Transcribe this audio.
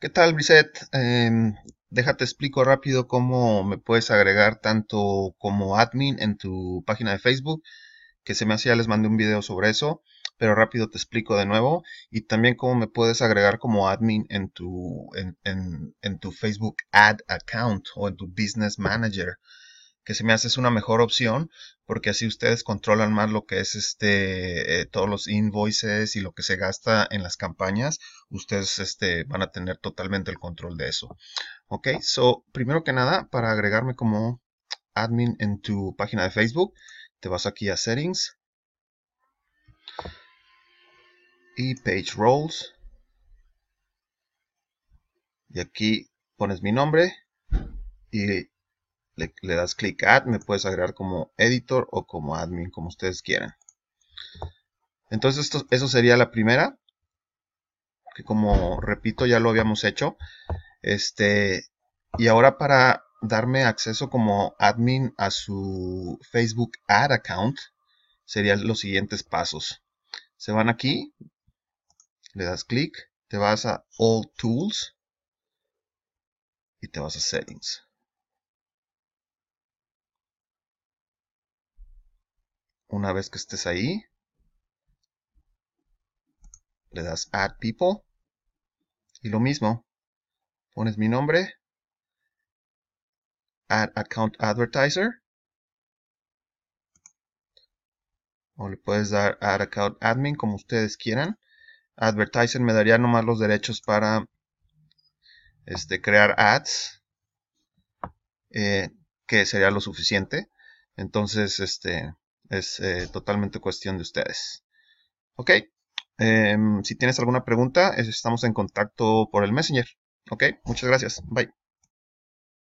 ¿Qué tal, Brisette? Eh, em, déjate explico rápido cómo me puedes agregar tanto como admin en tu página de Facebook, que se me hacía, les mandé un video sobre eso, pero rápido te explico de nuevo, y también cómo me puedes agregar como admin en tu, en, en, en tu Facebook Ad Account o en tu Business Manager que se me hace es una mejor opción porque así ustedes controlan más lo que es este eh, todos los invoices y lo que se gasta en las campañas ustedes este, van a tener totalmente el control de eso ok so primero que nada para agregarme como admin en tu página de facebook te vas aquí a settings y page roles y aquí pones mi nombre y le, das clic a Add, me puedes agregar como editor o como admin, como ustedes quieran. Entonces esto, eso sería la primera, que como repito ya lo habíamos hecho. Este, y ahora para darme acceso como admin a su Facebook Ad Account, serían los siguientes pasos. Se van aquí, le das clic, te vas a All Tools y te vas a Settings. Una vez que estés ahí, le das Add People. Y lo mismo, pones mi nombre, Add Account Advertiser. O le puedes dar Add Account Admin como ustedes quieran. Advertiser me daría nomás los derechos para este, crear ads. Eh, que sería lo suficiente. Entonces, este, es eh, totalmente cuestión de ustedes. Ok. Em, si tienes alguna pregunta, estamos en contacto por el Messenger. Ok. Muchas gracias. Bye.